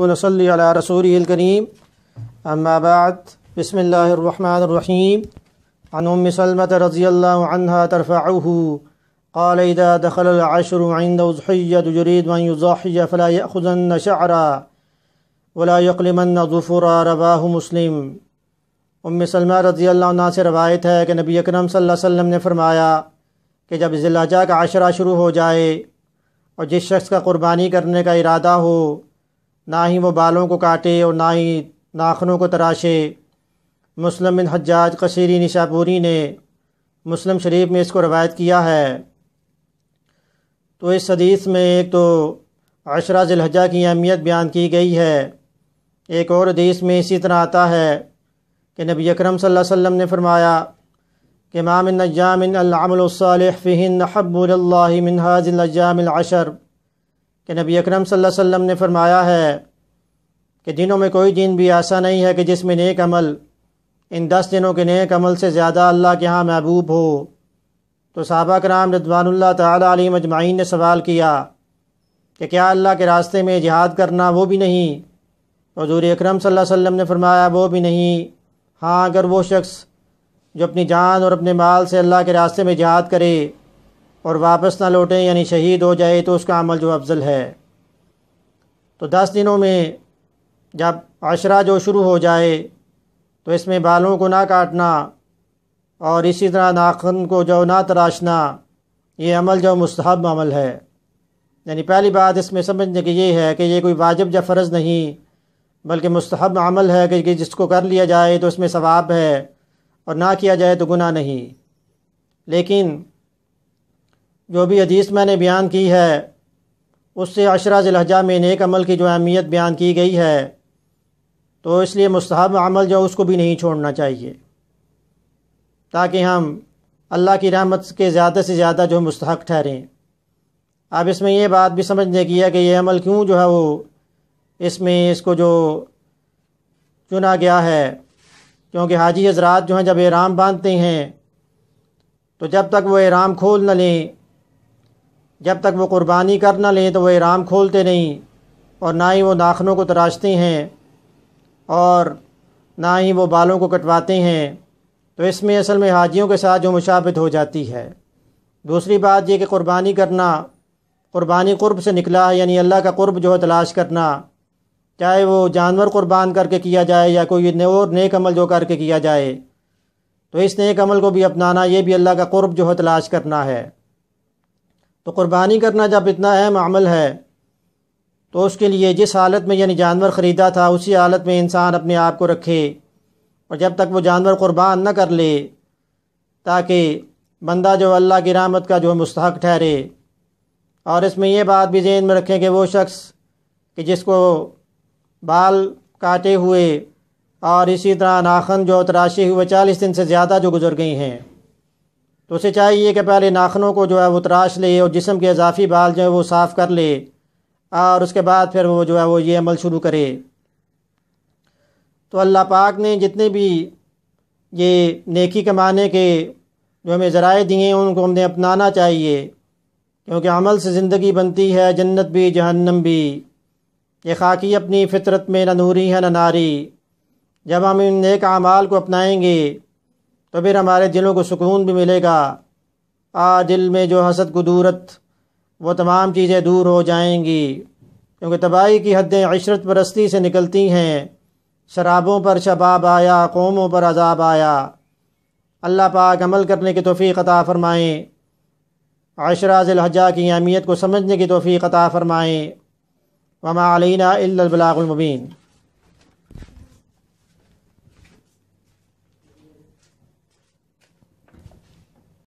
वनसली रसूलकरीम अम्माबाद बसमीम अनम सलमत रज़ी अल्लाह तरफ़ाहू قال إذا دخل العشر عند يريد فلا يأخذن شعرا ولا يقلمن ظفرا رواه مسلم उम सलमा रज़ी से रवायत है कि नबी अकरम वसल्लम ने फ़रमाया कि जब जिलाजा का आशरा शुरू हो जाए और जिस शख्स का क़ुरबानी करने का इरादा हो ना ही वो बालों को काटे और ना ही नाखनों को तराशे मुस्लिम बिन हज्जाज कशीरी निशापुरी ने मुस्लिम शरीफ में इसको रवायत किया है तो इस हदीस में एक तो अशरा जलहजा की अहमियत बयान की गई है एक और हदीस में इसी तरह आता है कि नबी अकरम सल्लल्लाहु अलैहि वसल्लम ने फरमाया कि मामिन नजामिन अलामल फ़िहिन हब्बुल्ला मिन हाजिल नजामिल अशर कि नबी अकरम सल्लल्लाहु अलैहि वसल्लम ने फरमाया है कि दिनों में कोई दिन भी ऐसा नहीं है कि जिसमें नेक अमल इन दस दिनों के नेक अमल से ज़्यादा अल्लाह के यहाँ महबूब हो तो साहबा कराम रदवानल्ला ताली मजमाइन ने सवाल किया कि क्या अल्लाह के रास्ते में जिहाद करना वो भी नहीं हजूर अक्रम वसल्लम ने फरमाया वो भी नहीं हाँ अगर वो शख्स जो अपनी जान और अपने माल से अल्लाह के रास्ते में जिहाद करे और वापस ना लौटें यानी शहीद हो जाए तो उसका अमल जो अफजल है तो दस दिनों में जब अशरा जो शुरू हो जाए तो इसमें बालों को ना काटना और इसी तरह नाखन को जो ना तराशना ये अमल जो मस्तहब अमल है यानी पहली बात इसमें समझने की ये है कि ये कोई वाजिब या फ़र्ज़ नहीं बल्कि मस्तहब अमल है कि जिसको कर लिया जाए तो उसमें सवाब है और ना किया जाए तो गुनाह नहीं लेकिन जो भी हदीस मैंने बयान की है उससे अशरा जिलहजा में नेक अमल की जो अहमियत बयान की गई है तो इसलिए मुस्तहब अमल जो उसको भी नहीं छोड़ना चाहिए ताकि हम अल्लाह की रहमत के ज़्यादा से ज़्यादा जो मुस्तक ठहरें अब इसमें यह बात भी समझने की है कि यह अमल क्यों जो है वो इसमें इसको जो चुना गया है क्योंकि हाजी हजरात जो हैं जब एराम बांधते हैं तो जब तक वो एराम खोल न लें जब तक वो कुर्बानी कर ना लें तो वह इराम खोलते नहीं और ना ही वो नाखनों को तराशते हैं और ना ही वो बालों को कटवाते हैं तो इसमें असल में हाजियों के साथ जो मुशाबत हो जाती है दूसरी बात यह कि कुर्बानी करना कुर्बानी कुर्ब से निकला है यानी अल्लाह का कुर्ब जो है तलाश करना चाहे वो जानवर कुर्बान करके किया जाए या कोई और नेक अमल जो करके किया जाए तो इस नेक अमल को भी अपनाना ये भी अल्लाह का कुर्ब जो है तलाश करना है तो क़ुरबानी करना जब इतना अहम अमल है तो उसके लिए जिस हालत में यानी जानवर ख़रीदा था उसी हालत में इंसान अपने आप को रखे और जब तक वो जानवर क़ुरबान न कर ले ताकि बंदा जो अल्लाह की रामत का जो मुस्तक ठहरे और इसमें यह बात भी जहन में रखें कि वो शख्स कि जिसको बाल काटे हुए और इसी तरह नाखन जो तराशे हुए चालीस दिन से ज़्यादा जो गुजर गई हैं तो उसे चाहिए कि पहले नाखनों को जो है वो तराश ले और जिसम के इजाफी बाल जो है वो साफ़ कर ले और उसके बाद फिर वो जो है वो ये अमल शुरू करे तो अल्लाह पाक ने जितने भी ये नेकी कमाने के जो हमें ज़राए दिए हैं उनको हमने अपनाना चाहिए क्योंकि अमल से ज़िंदगी बनती है जन्नत भी जहन्नम भी ये खाकी अपनी फितरत में ना नूरी है ना नारी जब हम इन नेक अमाल को अपनाएंगे तो फिर हमारे दिलों को सुकून भी मिलेगा आ दिल में जो हसद गुदूरत वो तमाम चीज़ें दूर हो जाएंगी क्योंकि तबाही की हदें अशरत परस्ती से निकलती हैं शराबों पर शबाब आया कौमों पर अजाब आया अल्लाह पाक अमल करने की तोफ़ी अता फ़रमाएँ आशराजलहजा की अहमियत को समझने की तोफ़ी अता फ़रमाएँ वमा अलैना इल्लबलागुलमबीन